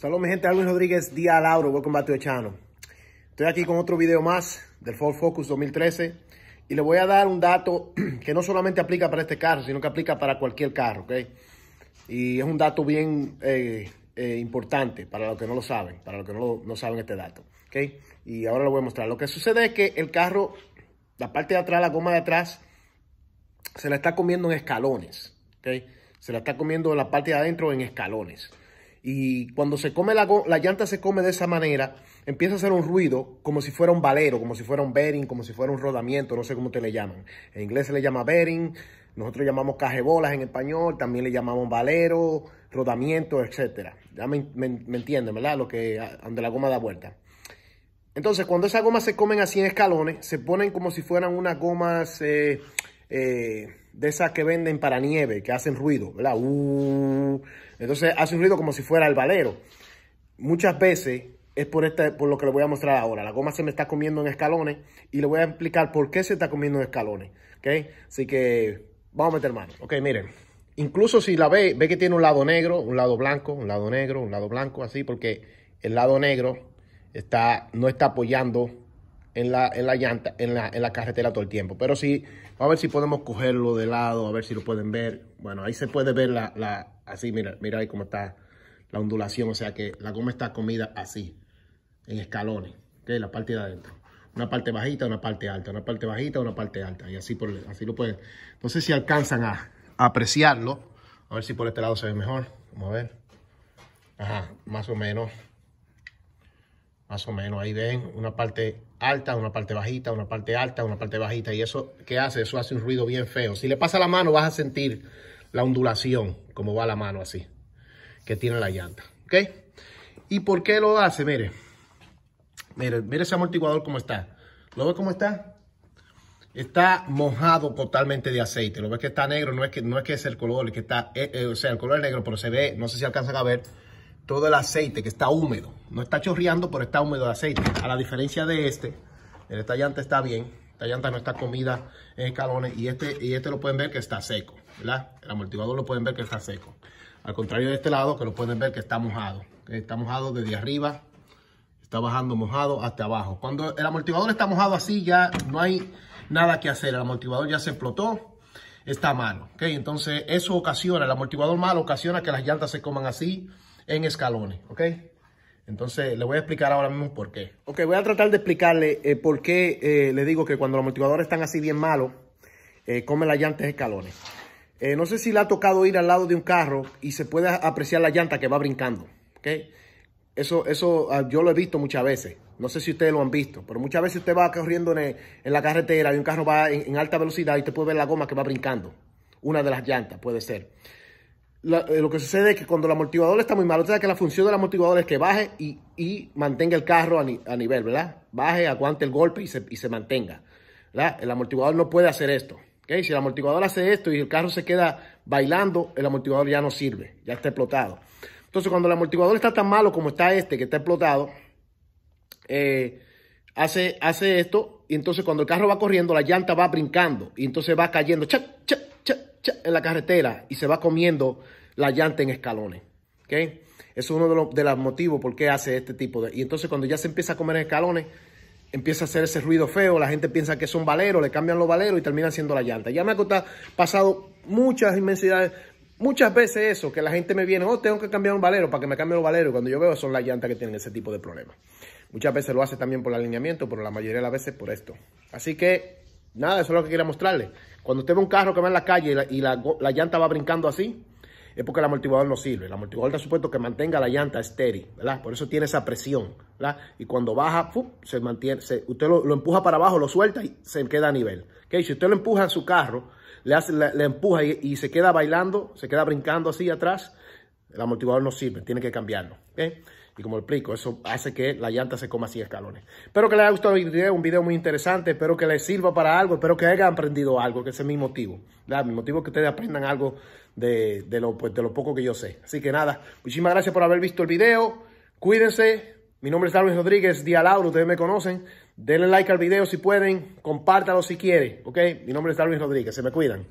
Saludos mi gente, Alvin Rodríguez, Día Lauro, welcome back to the channel. Estoy aquí con otro video más del Ford Focus 2013 y le voy a dar un dato que no solamente aplica para este carro, sino que aplica para cualquier carro, ¿ok? Y es un dato bien eh, eh, importante para los que no lo saben, para los que no, saben este dato, ¿ok? Y ahora lo voy a mostrar. Lo que sucede es que el carro, la parte de atrás, la goma de atrás, se la está comiendo en escalones, ¿ok? Se la está comiendo la parte de adentro en escalones. Y cuando se come la, la llanta se come de esa manera, empieza a hacer un ruido como si fuera un valero, como si fuera un bearing, como si fuera un rodamiento, no sé cómo te le llaman. En inglés se le llama bearing, nosotros llamamos cajebolas en español, también le llamamos valero, rodamiento, etc. Ya me, entienden, ¿verdad? Lo que, donde la goma da vuelta. Entonces, cuando esas gomas se comen así en escalones, se ponen como si fueran unas gomas... Eh, eh, de esas que venden para nieve, que hacen ruido, ¿verdad? Uh, entonces hace un ruido como si fuera el valero. Muchas veces es por, este, por lo que les voy a mostrar ahora. La goma se me está comiendo en escalones y le voy a explicar por qué se está comiendo en escalones. Así que vamos a meter mano. Ok, miren. Incluso si la ve, ve que tiene un lado negro, un lado blanco, un lado negro, un lado blanco, así, porque el lado negro está, no está apoyando en la, llanta, en la, carretera todo el tiempo. Pero sí, a ver si podemos cogerlo de lado, a ver si lo pueden ver. Bueno, ahí se puede ver la, así, mira, mira ahí cómo está la ondulación. O sea que la goma está comida así, en escalones, ¿okay? la parte de adentro. Una parte bajita, una parte alta, una parte bajita, una parte alta. Y así, por, así lo pueden. No sé si alcanzan a, a apreciarlo. A ver si por este lado se ve mejor. Vamos a ver. Ajá, más o menos. Más o menos, ahí ven una parte alta, una parte bajita, una parte alta, una parte bajita. Y eso, ¿qué hace? Eso hace un ruido bien feo. Si le pasa la mano, vas a sentir la ondulación, como va la mano así, que tiene la llanta. ¿Ok? ¿Y por qué lo hace? Mire, mire, mire ese amortiguador cómo está. ¿Lo ve cómo está? Está mojado totalmente de aceite. Lo ves que está negro, no es que, no es, que es el color, que está, eh, eh, o sea, el color es negro, pero se ve, no sé si alcanzan a ver, todo el aceite que está húmedo. No está chorreando, pero está húmedo el aceite. A la diferencia de este, esta llanta está bien. Esta llanta no está comida en escalones. Y este, y este lo pueden ver que está seco. ¿verdad? El amortiguador lo pueden ver que está seco. Al contrario de este lado, que lo pueden ver que está mojado. Está mojado desde arriba. Está bajando mojado hasta abajo. Cuando el amortiguador está mojado así, ya no hay nada que hacer. El amortiguador ya se explotó está malo. ¿ok? Entonces, eso ocasiona, el amortiguador malo ocasiona que las llantas se coman así, en escalones, ¿ok? Entonces, le voy a explicar ahora mismo por qué. Ok, voy a tratar de explicarle eh, por qué eh, le digo que cuando los amortiguadores están así bien malos, eh, comen las llantas escalones. no sé si le ha tocado ir al lado de un carro y se puede apreciar la llanta que va brincando, ¿ok? Eso, eso ah, yo lo he visto muchas veces. No sé si ustedes lo han visto, pero muchas veces usted va corriendo en, la carretera y un carro va en, alta velocidad y te puede ver la goma que va brincando. Una de las llantas puede ser. Eh, lo que sucede es que cuando el amortiguador está muy malo, o sea, que la función del amortiguador es que baje y, mantenga el carro a, nivel, ¿verdad? Baje, aguante el golpe y se, mantenga, ¿verdad? El amortiguador no puede hacer esto, ¿ok? Si el amortiguador hace esto y el carro se queda bailando, el amortiguador ya no sirve, ya está explotado. Entonces, cuando el amortiguador está tan malo como está este, que está explotado, eh, hace, hace esto y entonces cuando el carro va corriendo, la llanta va brincando y entonces va cayendo, chac, en la carretera y se va comiendo la llanta en escalones. Eso es uno de los, motivos por qué hace este tipo de... Y entonces cuando ya se empieza a comer en escalones, empieza a hacer ese ruido feo, la gente piensa que es un valero, le cambian los valeros y termina siendo la llanta. Ya me ha pasado muchas inmensidades, muchas veces eso, que la gente me viene, oh, tengo que cambiar un valero para que me cambie los valeros. Cuando yo veo son las llantas que tienen ese tipo de problemas. Muchas veces lo hace también por el alineamiento, pero la mayoría de las veces por esto. Así que Nada, eso es lo que quería mostrarle. Cuando usted ve un carro que va en la calle y la, llanta va brincando así, es porque el amortiguador no sirve. El amortiguador está supuesto que mantenga la llanta estéril, ¿verdad? Por eso tiene esa presión, ¿verdad? Y cuando baja, se mantiene, usted lo, empuja para abajo, lo suelta y se queda a nivel. ¿ok?, Si usted lo empuja en su carro, le, empuja y, se queda bailando, se queda brincando así atrás, el amortiguador no sirve, tiene que cambiarlo. ¿ok?, y como explico, eso hace que la llanta se coma así escalones. Espero que les haya gustado el video, un video muy interesante. Espero que les sirva para algo. Espero que hayan aprendido algo, que ese es mi motivo. Mi motivo es que ustedes aprendan algo pues, de, lo, poco que yo sé. Así que nada, muchísimas gracias por haber visto el video. Cuídense. Mi nombre es Darwin Rodríguez, Día Lauro, ustedes me conocen. Denle like al video si pueden, compártalo si quieren, ¿ok? Mi nombre es Darwin Rodríguez, se me cuidan.